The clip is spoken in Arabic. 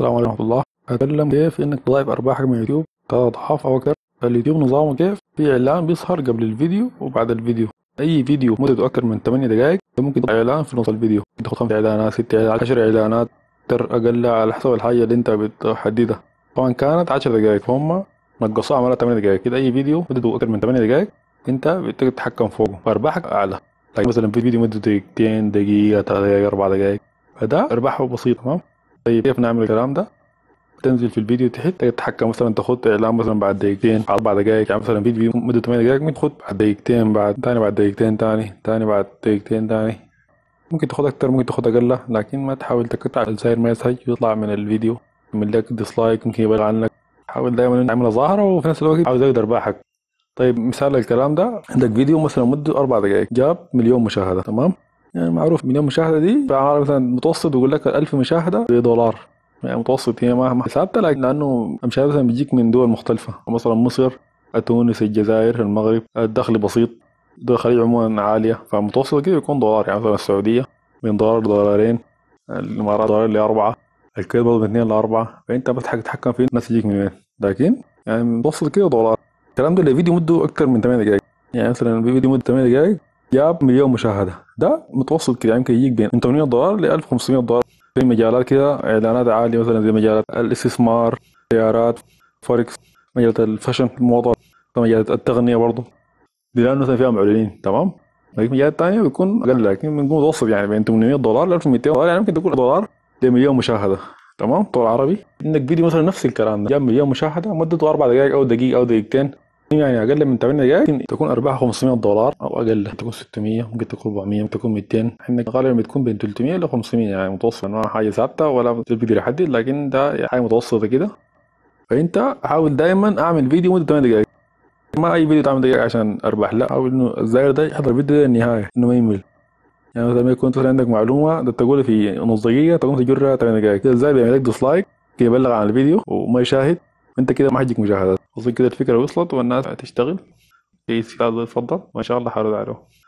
السلام عليكم ورحمة الله اتكلم كيف انك تضاعف ارباحك من اليوتيوب تلات اضعاف او اكثر اليوتيوب نظامه كيف في اعلان بيظهر قبل الفيديو وبعد الفيديو اي فيديو مدته اكثر من 8 دقائق ممكن تضع اعلان في نص الفيديو تاخد خمس اعلانات ست اعلانات 10 اعلانات تر اقل على حسب الحاجة اللي انت بتحددها طبعا كانت 10 دقائق فهم نقصوها عملها 8 دقائق كده اي فيديو مدته اكثر من 8 دقائق انت بتقدر تتحكم فوقه فارباحك اعلى لكن مثلا في فيديو مدته دقيقتين دقيقة 3 دقائق 4 دقائق فده ارباحه بسيطه تمام طيب كيف نعمل الكلام ده تنزل في الفيديو تحت تتحكم مثلا تخط اعلان مثلا بعد دقيقتين اربع دقائق يعني مثلا فيديو مدة 8 دقائق ممكن تخط بعد دقيقتين بعد تاني بعد دقيقتين تاني تاني بعد دقيقتين تاني ممكن تخط اكتر ممكن تخط اقل لكن ما تحاول تقطع الزائر ما يسهل يطلع من الفيديو يعمل لك ديسلايك ممكن يبعد عنك حاول دايما تعمل ظاهرة وفي نفس الوقت عاوز اقدر ارباحك طيب مثال الكلام ده عندك فيديو مثلا مدة اربع دقائق جاب مليون مشاهدة تمام يعني معروف مليون مشاهده دي فعمل مثلا متوسط بيقول لك 1000 مشاهده بدولار يعني متوسط هي ما لكن لانه مشاهده مثلا بيجيك من دول مختلفه مثلا مصر تونس الجزائر المغرب الدخل بسيط دول الخليج عموما عاليه فمتوسط كده يكون دولار يعني مثلا السعوديه من دولار دولارين الامارات دولار لاربعه الكويت برضه من اثنين لاربعه فانت بس تتحكم في الناس تجيك من وين لكن يعني متوسط كده دولار الكلام ده الفيديو مده اكثر من 8 دقائق يعني مثلا الفيديو مده 8 دقائق جاب مليون مشاهده ده متوسط كده يمكن يجيك بين 800 دولار ل 1500 دولار في مجالات كده اعلانات عاليه مثلا زي مجالات الاستثمار سيارات فوركس مجالات الفاشن الموضه مجالات التقنيه برضه دي لانه مثلا فيها معلنين تمام لكن مجالات ثانيه بيكون اقل لكن بنكون متوسط يعني بين 800 دولار ل 1200 دولار يعني ممكن تكون دولار لمليون مشاهده تمام طول عربي انك فيديو مثلا نفس الكلام ده جاب مليون مشاهده مدته اربع دقائق او دقيقه او دقيقتين يعني اقل من 8 دقائق ممكن تكون ارباح 500 دولار او اقل ممكن تكون 600 ممكن تكون 400 ممكن تكون 200 احنا غالبا بتكون بين 300 ل 500 يعني متوسط ما حاجه ثابته ولا بتقدر يحدد لكن ده حاجه متوسطه كده فانت حاول دايما اعمل فيديو مده 8 دقائق ما اي فيديو تعمل دقائق عشان اربح لا حاول انه الزائر ده يحضر الفيديو ده للنهايه انه ما يمل يعني مثلا ما يكون عندك معلومه ده تقول في نص دقيقه تقوم تجرها 8 دقائق كده الزائر بيعمل لك ديسلايك يبلغ عن الفيديو وما يشاهد انت كده ما حيجيك مشاهدات اظن كده الفكره وصلت والناس تشتغل في استاذ تفضل وان شاء الله حرد عليه